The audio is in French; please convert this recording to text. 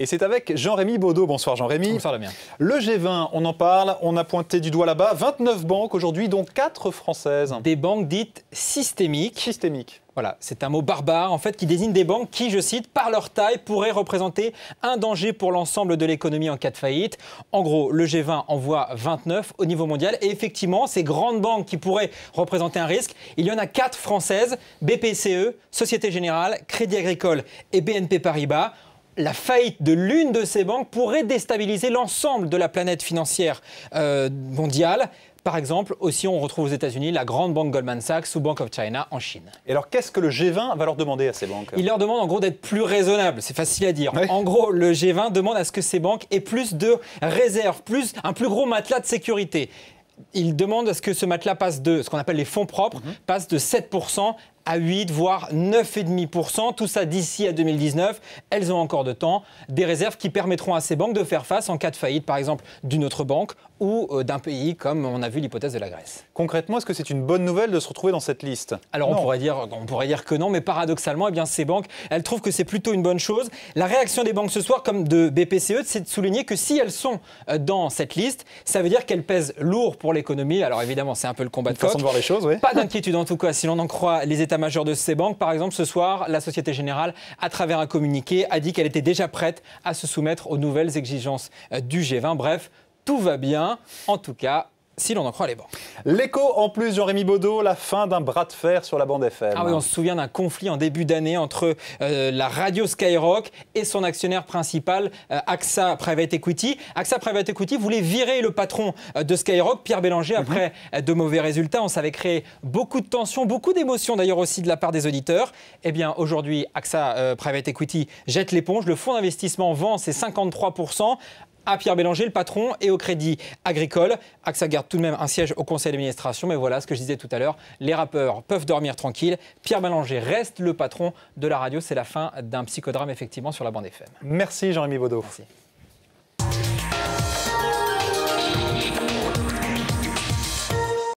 Et c'est avec Jean-Rémy Baudot. Bonsoir Jean-Rémy. Bonsoir Damien. Le G20, on en parle, on a pointé du doigt là-bas. 29 banques aujourd'hui, dont 4 françaises. Des banques dites systémiques. Systémiques. Voilà, c'est un mot barbare en fait qui désigne des banques qui, je cite, par leur taille pourraient représenter un danger pour l'ensemble de l'économie en cas de faillite. En gros, le G20 envoie 29 au niveau mondial et effectivement, ces grandes banques qui pourraient représenter un risque, il y en a 4 françaises, BPCE, Société Générale, Crédit Agricole et BNP Paribas la faillite de l'une de ces banques pourrait déstabiliser l'ensemble de la planète financière euh, mondiale. Par exemple, aussi on retrouve aux États-Unis la grande banque Goldman Sachs ou Bank of China en Chine. Et alors qu'est-ce que le G20 va leur demander à ces banques Il leur demande en gros d'être plus raisonnables, c'est facile à dire. En gros, le G20 demande à ce que ces banques aient plus de réserves, plus un plus gros matelas de sécurité il demande à ce que ce matelas passe de, ce qu'on appelle les fonds propres, mhm. passe de 7% à 8, voire 9,5%. Tout ça d'ici à 2019. Elles ont encore de temps. Des réserves qui permettront à ces banques de faire face en cas de faillite, par exemple, d'une autre banque ou euh, d'un pays, comme on a vu l'hypothèse de la Grèce. Concrètement, est-ce que c'est une bonne nouvelle de se retrouver dans cette liste Alors on pourrait, dire, on pourrait, dire, que non, mais paradoxalement, eh bien, ces banques, elles trouvent que c'est plutôt une bonne chose. La réaction des banques ce soir, comme de BPCE, c'est de souligner que si elles sont euh, dans cette liste, ça veut dire qu'elles pèsent lourd pour l'économie. Alors évidemment, c'est un peu le combat de, de voir les choses, Pas d'inquiétude en tout cas, si l'on en croit les États la major de ces banques. Par exemple, ce soir, la Société Générale, à travers un communiqué, a dit qu'elle était déjà prête à se soumettre aux nouvelles exigences euh, du G20. Bref, tout va bien. En tout cas, si l'on en croit les bons L'écho en plus, Jean-Rémy Baudot, la fin d'un bras de fer sur la bande FM. Ah oui, on se souvient d'un conflit en début d'année entre euh, la radio Skyrock et son actionnaire principal, euh, AXA Private Equity. AXA Private Equity voulait virer le patron euh, de Skyrock, Pierre Bélanger, mhm. après de mauvais résultats. On savait créer beaucoup de tensions, beaucoup d'émotions d'ailleurs aussi de la part des auditeurs. Eh bien, aujourd'hui, AXA Private Equity jette l'éponge. Le fonds d'investissement vend ses 53% à Pierre Bélanger, le patron, et au Crédit Agricole. AXA garde tout de même un siège au conseil d'administration, mais voilà ce que je disais tout à l'heure, les rappeurs peuvent dormir tranquilles. Pierre Bélanger reste le patron de la radio. C'est la fin d'un psychodrame, effectivement, sur la bande FM. Merci Jean-Rémi Baudot.